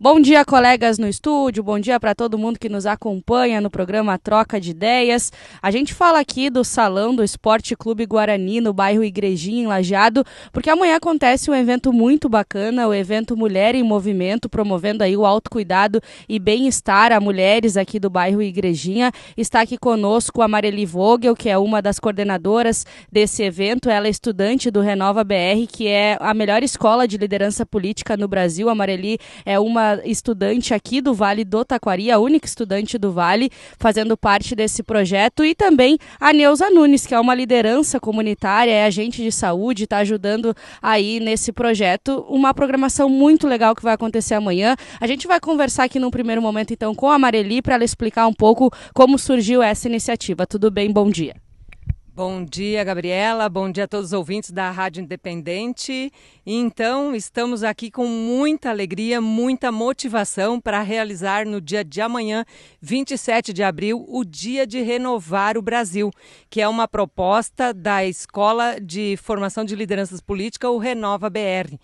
Bom dia, colegas no estúdio, bom dia para todo mundo que nos acompanha no programa Troca de Ideias. A gente fala aqui do Salão do Esporte Clube Guarani, no bairro Igrejinha, em Lajeado, porque amanhã acontece um evento muito bacana, o evento Mulher em Movimento, promovendo aí o autocuidado e bem-estar a mulheres aqui do bairro Igrejinha. Está aqui conosco a Mareli Vogel, que é uma das coordenadoras desse evento. Ela é estudante do Renova BR, que é a melhor escola de liderança política no Brasil. A Mareli é uma estudante aqui do Vale do Taquari, a única estudante do Vale fazendo parte desse projeto, e também a Neuza Nunes, que é uma liderança comunitária, é agente de saúde, está ajudando aí nesse projeto. Uma programação muito legal que vai acontecer amanhã. A gente vai conversar aqui num primeiro momento, então, com a Mareli para ela explicar um pouco como surgiu essa iniciativa. Tudo bem? Bom dia. Bom dia, Gabriela. Bom dia a todos os ouvintes da Rádio Independente. Então, estamos aqui com muita alegria, muita motivação para realizar no dia de amanhã, 27 de abril, o Dia de Renovar o Brasil, que é uma proposta da Escola de Formação de Lideranças Políticas, o Renova BR.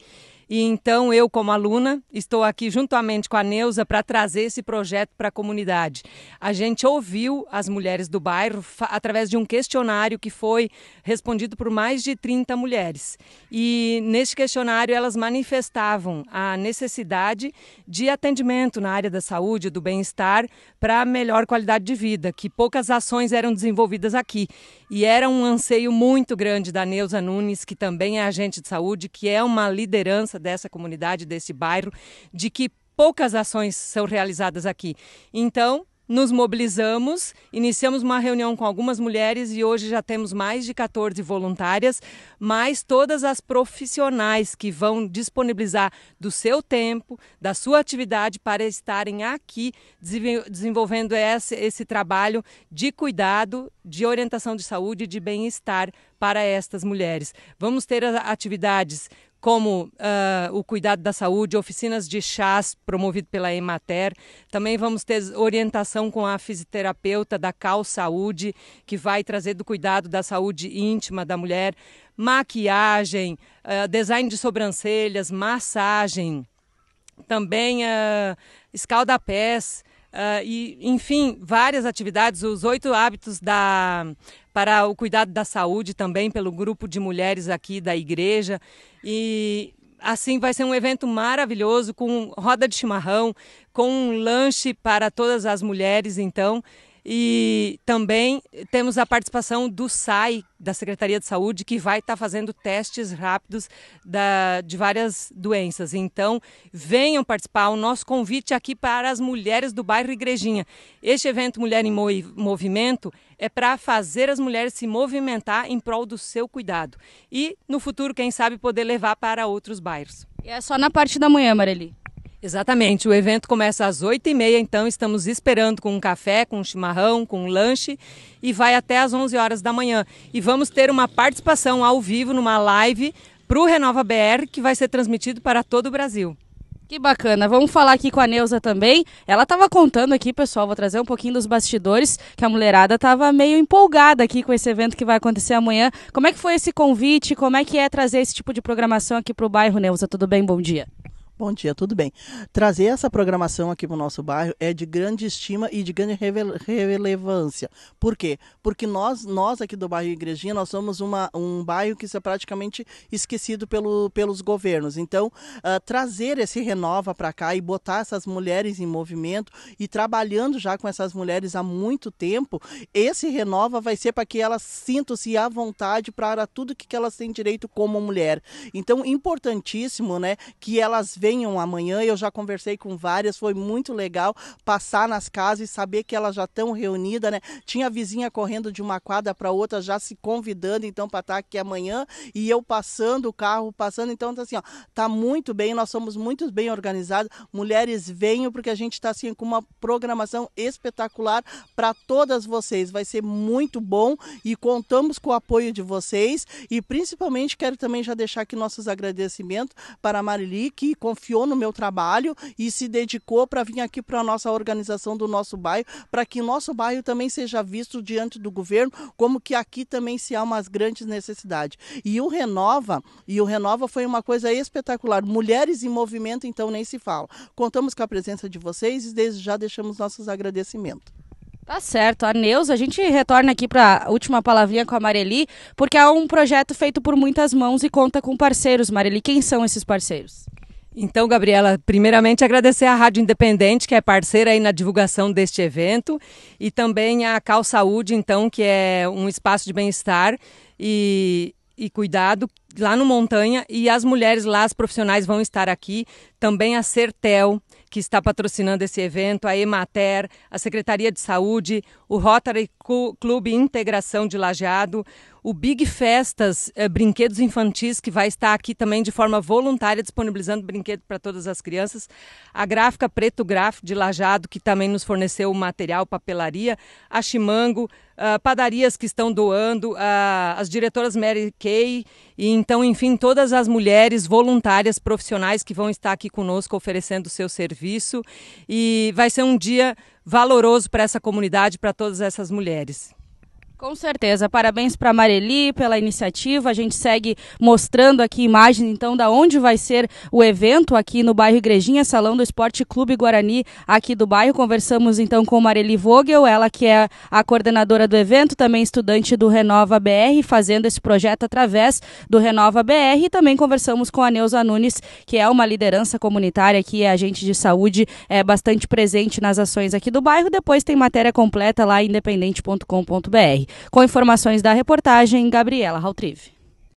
E então eu, como aluna, estou aqui juntamente com a Neuza para trazer esse projeto para a comunidade. A gente ouviu as mulheres do bairro através de um questionário que foi respondido por mais de 30 mulheres. E neste questionário elas manifestavam a necessidade de atendimento na área da saúde, do bem-estar, para melhor qualidade de vida, que poucas ações eram desenvolvidas aqui. E era um anseio muito grande da Neuza Nunes, que também é agente de saúde, que é uma liderança dessa comunidade, desse bairro, de que poucas ações são realizadas aqui. Então, nos mobilizamos, iniciamos uma reunião com algumas mulheres e hoje já temos mais de 14 voluntárias, mais todas as profissionais que vão disponibilizar do seu tempo, da sua atividade para estarem aqui desenvolvendo esse, esse trabalho de cuidado, de orientação de saúde e de bem-estar para estas mulheres. Vamos ter atividades como uh, o cuidado da saúde, oficinas de chás promovido pela Emater. Também vamos ter orientação com a fisioterapeuta da Cal Saúde, que vai trazer do cuidado da saúde íntima da mulher, maquiagem, uh, design de sobrancelhas, massagem, também uh, escalda-pés. Uh, e, enfim, várias atividades, os oito hábitos da, para o cuidado da saúde também, pelo grupo de mulheres aqui da igreja. E assim vai ser um evento maravilhoso com roda de chimarrão, com um lanche para todas as mulheres, então. E também temos a participação do SAI, da Secretaria de Saúde, que vai estar tá fazendo testes rápidos da, de várias doenças. Então, venham participar. O nosso convite aqui para as mulheres do bairro Igrejinha. Este evento Mulher em Movimento é para fazer as mulheres se movimentar em prol do seu cuidado. E, no futuro, quem sabe, poder levar para outros bairros. E é só na parte da manhã, Mareli? Exatamente. O evento começa às 8h30, então estamos esperando com um café, com um chimarrão, com um lanche e vai até às 11 horas da manhã. E vamos ter uma participação ao vivo numa live para o Renova BR que vai ser transmitido para todo o Brasil. Que bacana. Vamos falar aqui com a Neuza também. Ela estava contando aqui, pessoal, vou trazer um pouquinho dos bastidores, que a mulherada estava meio empolgada aqui com esse evento que vai acontecer amanhã. Como é que foi esse convite? Como é que é trazer esse tipo de programação aqui para o bairro, Neuza? Tudo bem? Bom dia. Bom dia, tudo bem. Trazer essa programação aqui para o nosso bairro é de grande estima e de grande relevância. Por quê? Porque nós, nós aqui do bairro Igrejinha, nós somos uma, um bairro que é praticamente esquecido pelo, pelos governos. Então, uh, trazer esse Renova para cá e botar essas mulheres em movimento e trabalhando já com essas mulheres há muito tempo, esse Renova vai ser para que elas sintam-se à vontade para tudo que elas têm direito como mulher. Então, importantíssimo, né, que elas venham amanhã. Eu já conversei com várias, foi muito legal passar nas casas e saber que elas já estão reunidas, né? Tinha a vizinha correndo de uma quadra para outra, já se convidando então para estar tá aqui amanhã e eu passando o carro, passando. Então tá assim, ó, tá muito bem, nós somos muito bem organizados. Mulheres venham porque a gente está assim com uma programação espetacular para todas vocês. Vai ser muito bom e contamos com o apoio de vocês e principalmente quero também já deixar aqui nossos agradecimentos para a Marili que com confiou no meu trabalho e se dedicou para vir aqui para a nossa organização do nosso bairro, para que o nosso bairro também seja visto diante do governo como que aqui também se há umas grandes necessidades. E o Renova, e o Renova foi uma coisa espetacular. Mulheres em movimento, então nem se fala. Contamos com a presença de vocês e desde já deixamos nossos agradecimentos. Tá certo. A Neuza, a gente retorna aqui para a última palavrinha com a Mareli, porque é um projeto feito por muitas mãos e conta com parceiros. Mareli, quem são esses parceiros? Então, Gabriela, primeiramente agradecer à Rádio Independente, que é parceira aí na divulgação deste evento, e também à Cal Saúde, então, que é um espaço de bem-estar e, e cuidado lá no Montanha e as mulheres lá, as profissionais vão estar aqui, também a Sertel, que está patrocinando esse evento, a Emater, a Secretaria de Saúde, o Rotary Clube Integração de Lajeado, o Big Festas é, Brinquedos Infantis, que vai estar aqui também de forma voluntária, disponibilizando brinquedo para todas as crianças. A gráfica Preto Gráfico de Lajado, que também nos forneceu o material, papelaria. A Chimango, uh, padarias que estão doando, uh, as diretoras Mary Kay, e então, enfim, todas as mulheres voluntárias profissionais que vão estar aqui conosco oferecendo o seu serviço. E vai ser um dia valoroso para essa comunidade, para todas essas mulheres. Com certeza. Parabéns para a Mareli pela iniciativa. A gente segue mostrando aqui imagens, então, da onde vai ser o evento aqui no bairro Igrejinha, Salão do Esporte Clube Guarani, aqui do bairro. Conversamos, então, com Mareli Vogel, ela que é a coordenadora do evento, também estudante do Renova BR, fazendo esse projeto através do Renova BR. E também conversamos com a Neuza Nunes, que é uma liderança comunitária que é agente de saúde, é bastante presente nas ações aqui do bairro. Depois tem matéria completa lá, independente.com.br. Com informações da reportagem, Gabriela Rautrive.